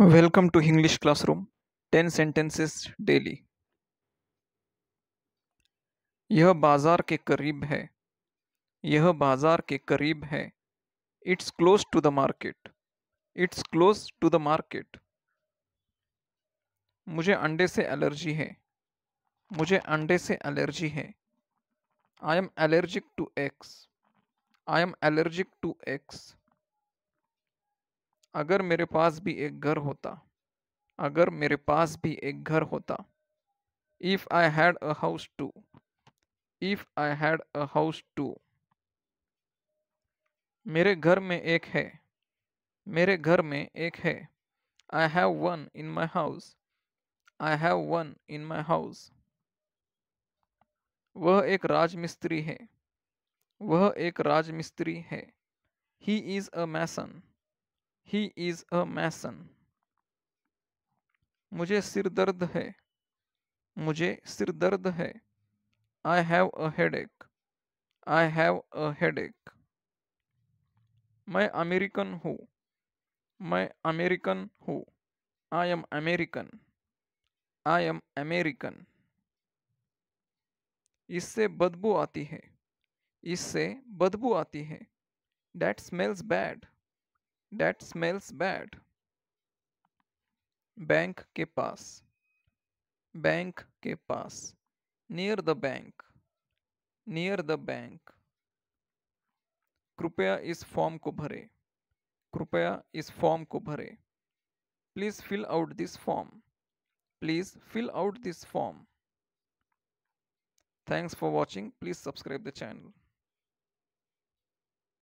welcome to English classroom ten sentences daily यह बाजार के करीब है यह बाजार के करीब है it's close to the market it's close to the market मुझे अंडे से एलर्जी है मुझे अंडे से एलर्जी है I am allergic to eggs I am allergic to eggs अगर मेरे पास भी एक घर होता अगर मेरे पास भी एक घर होता if I had a house too if I had a house too मेरे घर में एक है मेरे घर में एक है I have one in my house I have one in my house वह एक राजमिस्त्री है वह एक राजमिस्त्री है he is a Mason he is a मैसन मुझे सिर दर्द है मुझे सिर दर्द है आई हैव अ हेड एक आई हैव अ हेड एक मैं अमेरिकन हूँ मैं अमेरिकन हूँ I am American I am American इससे बदबू आती है इससे बदबू आती है that smells bad that smells bad bank ke paas bank ke paas near the bank near the bank krupya is form ko bhare krupya is form ko bhare please fill out this form please fill out this form thanks for watching please subscribe the channel